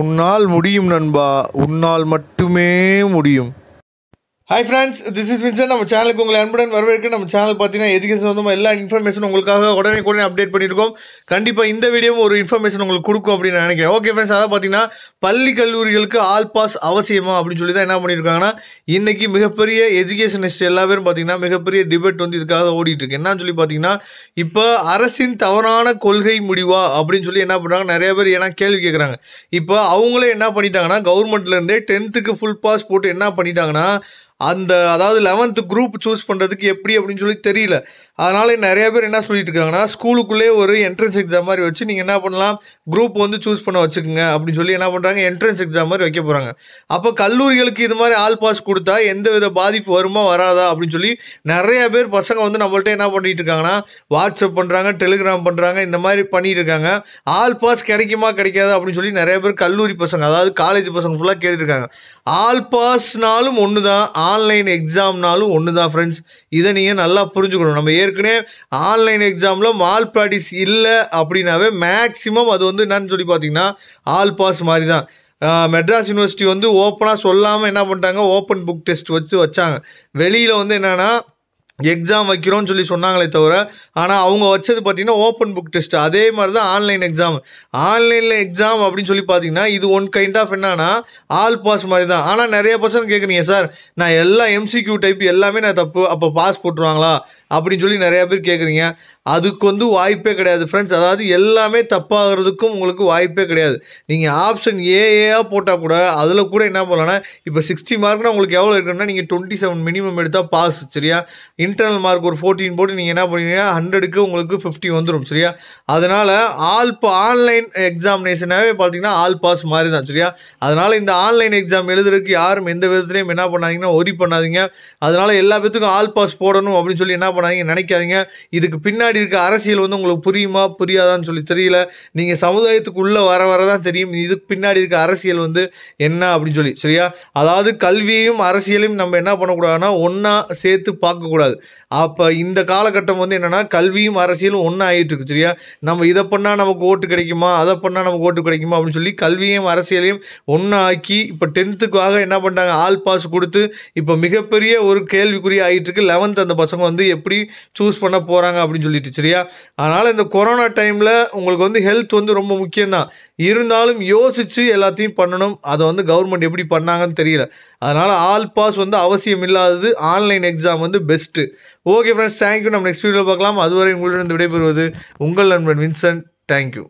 உன்னால் முடியும் நண்பா உன்னால் மட்டுமே முடியும் hi friends this is Vinson நம்ம சேனலுக்கு உங்களை அன்புடன் வரவேற்க நம்ம சேனல் பார்த்தீங்கன்னா எஜுகேஷன் வந்து எல்லா இன்ஃபர்மேஷன் உங்களுக்காக உடனே உடனே அப்டேட் பண்ணியிருக்கோம் கண்டிப்பாக இந்த வீடியோவும் ஒரு இன்ஃபர்மேஷன் உங்களுக்கு கொடுக்கும் அப்படின்னு நினைக்கிறேன் ஓகே ஃப்ரெண்ட்ஸ் அதாவது பார்த்தீங்கன்னா பள்ளி கல்லூரிகளுக்கு ஆல் பாஸ் அவசியமா அப்படின்னு சொல்லி தான் என்ன பண்ணியிருக்காங்கன்னா இன்றைக்கி மிகப்பெரிய எஜுகேஷன் ஹிஸ்ட்ரி எல்லா பேரும் பார்த்தீங்கன்னா மிகப்பெரிய டிபேட் வந்து இதுக்காக ஓடிட்டு இருக்கு என்னன்னு சொல்லி பார்த்தீங்கன்னா இப்போ அரசின் தவறான கொள்கை முடிவா அப்படின்னு சொல்லி என்ன பண்ணுறாங்க நிறைய பேர் ஏன்னா கேள்வி கேட்குறாங்க இப்போ அவங்களே என்ன பண்ணிட்டாங்கன்னா கவர்மெண்ட்லேருந்தே டென்த்துக்கு ஃபுல் பாஸ் போட்டு என்ன பண்ணிட்டாங்கன்னா அந்த அதாவது லெவன்த்து குரூப் சூஸ் பண்ணுறதுக்கு எப்படி அப்படின்னு சொல்லி தெரியல அதனால் நிறைய பேர் என்ன சொல்லிட்டு இருக்காங்கன்னா ஸ்கூலுக்குள்ளே ஒரு என்ட்ரன்ஸ் எக்ஸாம் மாதிரி வச்சு நீங்கள் என்ன பண்ணலாம் குரூப் வந்து சூஸ் பண்ண வச்சுக்கோங்க அப்படின்னு சொல்லி என்ன பண்ணுறாங்க என்ட்ரன்ஸ் எக்ஸாம் மாதிரி வைக்க போகிறாங்க அப்போ கல்லூரிகளுக்கு இது மாதிரி ஆல் பாஸ் கொடுத்தா எந்த வித பாதிப்பு வருமா வராதா அப்படின்னு சொல்லி நிறைய பேர் பசங்க வந்து நம்மள்ட்ட என்ன பண்ணிட்டு இருக்காங்கன்னா வாட்ஸ்அப் பண்ணுறாங்க டெலிகிராம் பண்ணுறாங்க இந்த மாதிரி பண்ணிட்டு இருக்காங்க ஆல் பாஸ் கிடைக்குமா கிடைக்காது அப்படின்னு சொல்லி நிறைய பேர் கல்லூரி பசங்க அதாவது காலேஜ் பசங்க ஃபுல்லாக கேட்டுருக்காங்க ஆல் பாஸ்னாலும் ஒன்று தான் ஆன்லைன் எக்ஸாம்னாலும் ஒன்று தான் ஃப்ரெண்ட்ஸ் இதை நீங்கள் நல்லா புரிஞ்சுக்கணும் நம்ம ஏற்கனவே ஆன்லைன் எக்ஸாமில் மால் ப்ராக்டிஸ் இல்லை அப்படின்னாவே மேக்ஸிமம் அது வந்து என்னன்னு சொல்லி பார்த்தீங்கன்னா ஆல் பாஸ் மாதிரி தான் மெட்ராஸ் யூனிவர்சிட்டி வந்து ஓப்பனாக சொல்லாமல் என்ன பண்ணிட்டாங்க ஓப்பன் புக் டெஸ்ட் வச்சு வச்சாங்க வெளியில் வந்து என்னென்னா எக்ஸாம் வைக்கிறோன்னு சொல்லி சொன்னாங்களே தவிர ஆனால் அவங்க வச்சது பார்த்தீங்கன்னா ஓப்பன் புக் டெஸ்ட் அதே மாதிரி தான் ஆன்லைன் எக்ஸாம் ஆன்லைனில் எக்ஸாம் அப்படின்னு சொல்லி பார்த்தீங்கன்னா இது ஒன் கைண்ட் ஆஃப் என்னன்னா ஆல் பாஸ் மாதிரி தான் ஆனால் நிறைய பர்சன் கேட்குறீங்க சார் நான் எல்லா எம்சிக்யூ டைப் எல்லாமே நான் தப்பு அப்போ பாஸ் போட்டுருவாங்களா அப்படின்னு சொல்லி நிறையா பேர் கேட்குறீங்க அதுக்கு வந்து வாய்ப்பே கிடையாது ஃப்ரெண்ட்ஸ் அதாவது எல்லாமே தப்பாகிறதுக்கும் உங்களுக்கு வாய்ப்பே கிடையாது நீங்கள் ஆப்ஷன் ஏஏயாக போட்டால் கூட அதில் கூட என்ன பண்ணலாம்னா இப்போ சிக்ஸ்டி மார்க்னா உங்களுக்கு எவ்வளோ இருக்குன்னா நீங்கள் டுவெண்ட்டி செவன் மினிமம் எடுத்தால் பாஸ் சரியா இன்டர்னல் மார்க் ஒரு ஃபோர்டீன் போட்டு நீங்கள் என்ன பண்ணுவீங்க ஹண்ட்ரடுக்கு உங்களுக்கு ஃபிஃப்டி வந்துடும் சரியா அதனால் ஆல் ஆன்லைன் எக்ஸாமினேஷனாகவே பார்த்தீங்கன்னா ஆல் பாஸ் மாதிரி தான் சரியா அதனால் இந்த ஆன்லைன் எக்ஸாம் எழுதுறதுக்கு யாரும் எந்த விதத்துலையும் என்ன பண்ணாதீங்கன்னா ஒரி பண்ணாதீங்க அதனால் எல்லா பேத்துக்கும் ஆல் பாஸ் போடணும் அப்படின்னு சொல்லி என்ன பண்ணாதீங்க நினைக்காதீங்க இதுக்கு பின்னாடி இருக்க அரசியல் வந்து உங்களுக்கு புரியுமா புரியாதான்னு சொல்லி தெரியல நீங்கள் சமுதாயத்துக்குள்ளே வர வர தான் தெரியும் இதுக்கு பின்னாடி இருக்க அரசியல் வந்து என்ன அப்படின்னு சொல்லி சரியா அதாவது கல்வியையும் அரசியலையும் நம்ம என்ன பண்ணக்கூடாதுன்னா ஒன்றா சேர்த்து பார்க்கக்கூடாது அப்போ இந்த காலகட்டம் வந்து என்னென்னா கல்வியும் அரசியலும் ஒன்றா ஆகிட்டு இருக்கு சரியா நம்ம இதை பண்ணால் நமக்கு ஓட்டு கிடைக்குமா அதை பண்ணால் நமக்கு ஓட்டு கிடைக்குமா அப்படின்னு சொல்லி கல்வியையும் அரசியலையும் ஒன்றா ஆக்கி இப்போ டென்த்துக்காக என்ன பண்ணுறாங்க ஆல் பாஸ் கொடுத்து இப்போ மிகப்பெரிய ஒரு கேள்விக்குறி ஆகிட்டு இருக்கு லெவன்த் அந்த பசங்க வந்து எப்படி சூஸ் பண்ண போகிறாங்க அப்படின்னு சொல்லிட்டு சரியா அதனால் இந்த கொரோனா டைமில் உங்களுக்கு வந்து ஹெல்த் வந்து ரொம்ப முக்கியம்தான் இருந்தாலும் யோசித்து எல்லாத்தையும் பண்ணணும் அதை வந்து கவர்மெண்ட் எப்படி பண்ணாங்கன்னு தெரியல அதனால் ஆல் பாஸ் வந்து அவசியம் இல்லாதது ஆன்லைன் எக்ஸாம் வந்து பெஸ்ட்டு ஓகே ஃப்ரெண்ட்ஸ் தேங்க்யூ நம்ம நெக்ஸ்ட் வீடியோ பார்க்கலாம் அதுவரை உங்களிடம் விடைபெறுவது உங்கள் நண்பன் வின்சென்ட் தேங்க்யூ